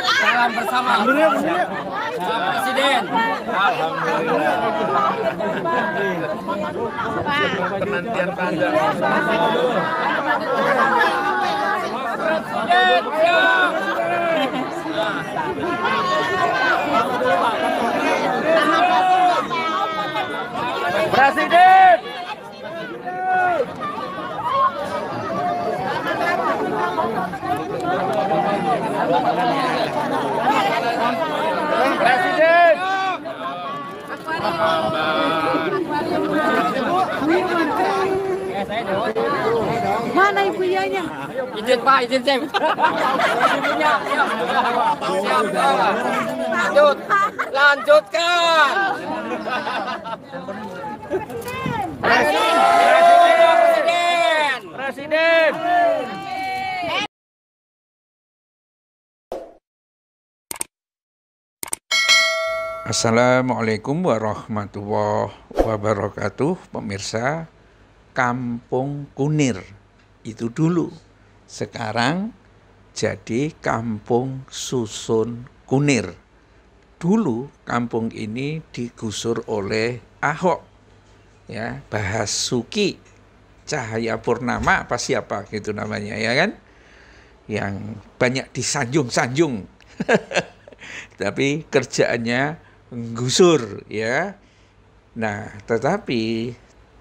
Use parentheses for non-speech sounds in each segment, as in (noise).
Salam bersama ya, ya. Presiden. Penantian panjang. Presiden Presiden. Presiden. Presiden. Mana ibu ianya? Izin Pak, izin saya. Lanjut. Lanjutkan. Presiden. Presiden. Presiden. Assalamualaikum warahmatullahi wabarakatuh, pemirsa Kampung Kunir. Itu dulu. Sekarang jadi Kampung Susun Kunir. Dulu kampung ini digusur oleh Ahok. Ya, Bahas Suki Cahaya Purnama apa siapa gitu namanya ya kan? Yang banyak disanjung-sanjung. (laughs) Tapi kerjaannya gusur ya. Nah, tetapi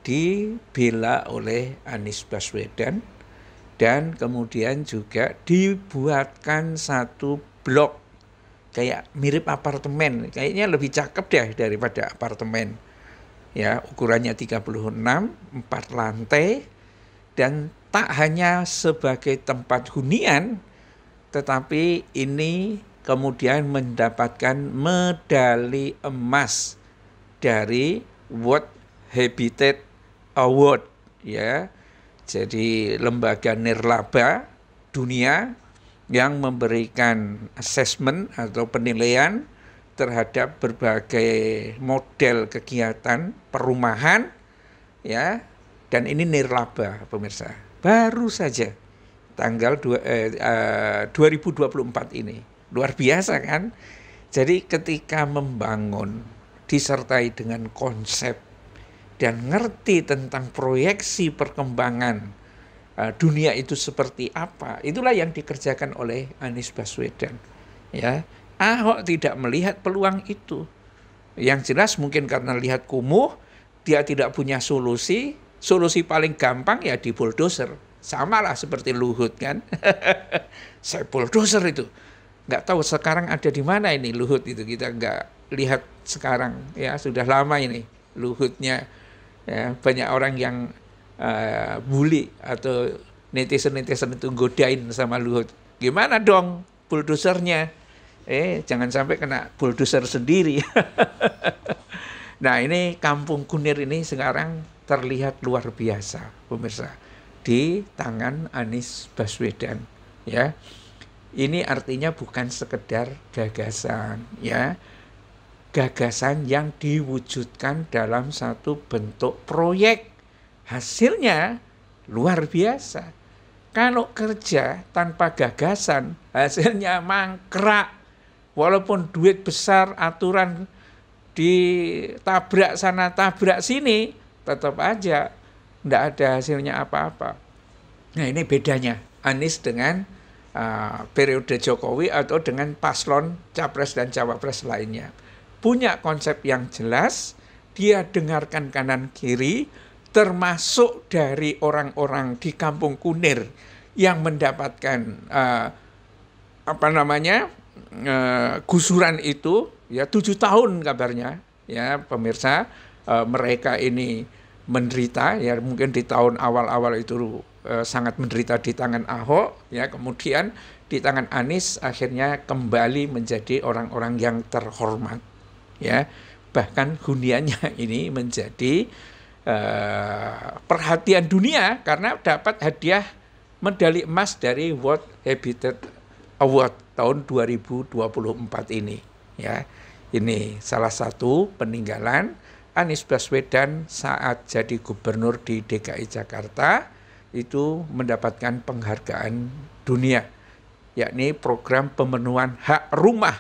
dibela oleh Anies Baswedan dan kemudian juga dibuatkan satu blok kayak mirip apartemen, kayaknya lebih cakep deh daripada apartemen. Ya, ukurannya 36, 4 lantai dan tak hanya sebagai tempat hunian tetapi ini kemudian mendapatkan medali emas dari World Habitat Award ya. Jadi lembaga nirlaba dunia yang memberikan assessment atau penilaian terhadap berbagai model kegiatan perumahan ya dan ini nirlaba pemirsa baru saja tanggal 2, eh, 2024 eh, ini luar biasa kan jadi ketika membangun disertai dengan konsep dan ngerti tentang proyeksi perkembangan uh, dunia itu seperti apa itulah yang dikerjakan oleh Anies Baswedan ya Ahok tidak melihat peluang itu yang jelas mungkin karena lihat kumuh dia tidak punya solusi solusi paling gampang ya di bulldozer samalah seperti Luhut kan (laughs) saya bulldozer itu nggak tahu sekarang ada di mana ini Luhut itu kita nggak lihat sekarang ya sudah lama ini Luhutnya ya, banyak orang yang uh, bully atau netizen-netizen itu godain sama Luhut gimana dong bulldozernya eh jangan sampai kena bulldozer sendiri (laughs) nah ini kampung Kunir ini sekarang terlihat luar biasa pemirsa di tangan Anies Baswedan ya ini artinya bukan sekedar gagasan ya. Gagasan yang diwujudkan dalam satu bentuk proyek. Hasilnya luar biasa. Kalau kerja tanpa gagasan, hasilnya mangkrak. Walaupun duit besar, aturan ditabrak sana, tabrak sini, tetap aja tidak ada hasilnya apa-apa. Nah ini bedanya Anies dengan uh, periode Jokowi atau dengan paslon capres dan cawapres lainnya. Punya konsep yang jelas, dia dengarkan kanan kiri, termasuk dari orang-orang di kampung Kunir yang mendapatkan uh, apa namanya uh, gusuran itu ya tujuh tahun kabarnya ya pemirsa uh, mereka ini menderita ya mungkin di tahun awal-awal itu Eh, sangat menderita di tangan Ahok ya kemudian di tangan Anies akhirnya kembali menjadi orang-orang yang terhormat ya bahkan huniannya (laughs) ini menjadi eh, perhatian dunia karena dapat hadiah medali emas dari World Habitat Award tahun 2024 ini ya ini salah satu peninggalan Anies Baswedan saat jadi gubernur di DKI Jakarta itu mendapatkan penghargaan dunia, yakni program pemenuhan hak rumah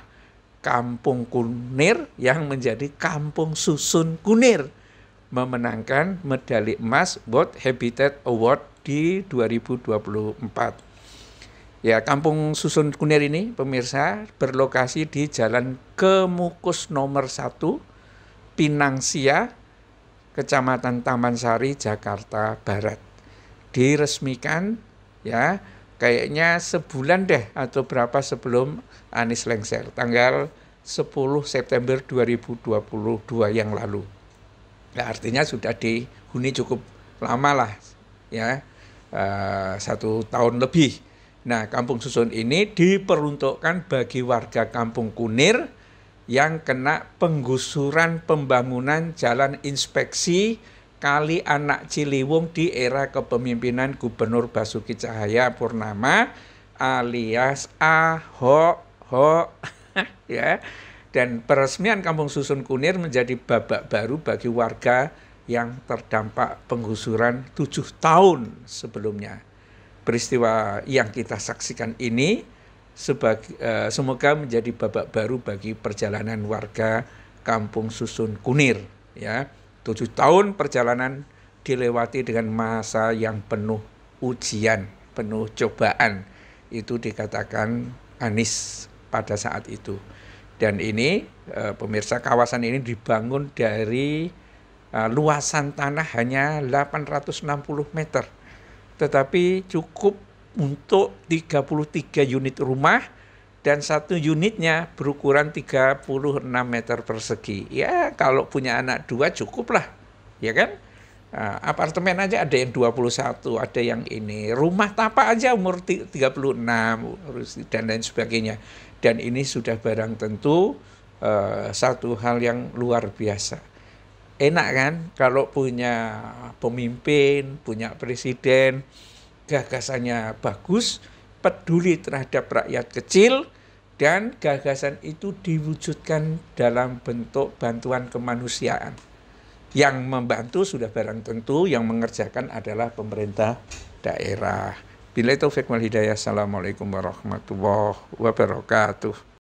Kampung Kunir yang menjadi Kampung Susun Kunir memenangkan medali emas World Habitat Award di 2024. Ya, Kampung Susun Kunir ini pemirsa berlokasi di Jalan Kemukus nomor 1 Pinangsia, Kecamatan Taman Sari, Jakarta Barat diresmikan ya kayaknya sebulan deh atau berapa sebelum Anies lengser tanggal 10 September 2022 yang lalu. Ya, artinya sudah dihuni cukup lama lah ya eh, satu tahun lebih. Nah kampung susun ini diperuntukkan bagi warga kampung Kunir yang kena penggusuran pembangunan jalan inspeksi kali anak Ciliwung di era kepemimpinan Gubernur Basuki Cahaya Purnama alias Ahok Ho (laughs) ya dan peresmian Kampung Susun Kunir menjadi babak baru bagi warga yang terdampak penggusuran tujuh tahun sebelumnya. Peristiwa yang kita saksikan ini sebagai, eh, semoga menjadi babak baru bagi perjalanan warga Kampung Susun Kunir ya. Tujuh tahun perjalanan dilewati dengan masa yang penuh ujian, penuh cobaan. Itu dikatakan Anis pada saat itu. Dan ini eh, pemirsa kawasan ini dibangun dari eh, luasan tanah hanya 860 meter. Tetapi cukup untuk 33 unit rumah dan satu unitnya berukuran 36 meter persegi. Ya kalau punya anak dua cukuplah, ya kan? Nah, apartemen aja ada yang 21, ada yang ini. Rumah tapak aja umur 36 dan lain sebagainya. Dan ini sudah barang tentu uh, satu hal yang luar biasa. Enak kan kalau punya pemimpin, punya presiden, gagasannya bagus, peduli terhadap rakyat kecil dan gagasan itu diwujudkan dalam bentuk bantuan kemanusiaan. Yang membantu sudah barang tentu, yang mengerjakan adalah pemerintah daerah. Bila itu Fikmal Hidayah, Assalamualaikum warahmatullahi wabarakatuh.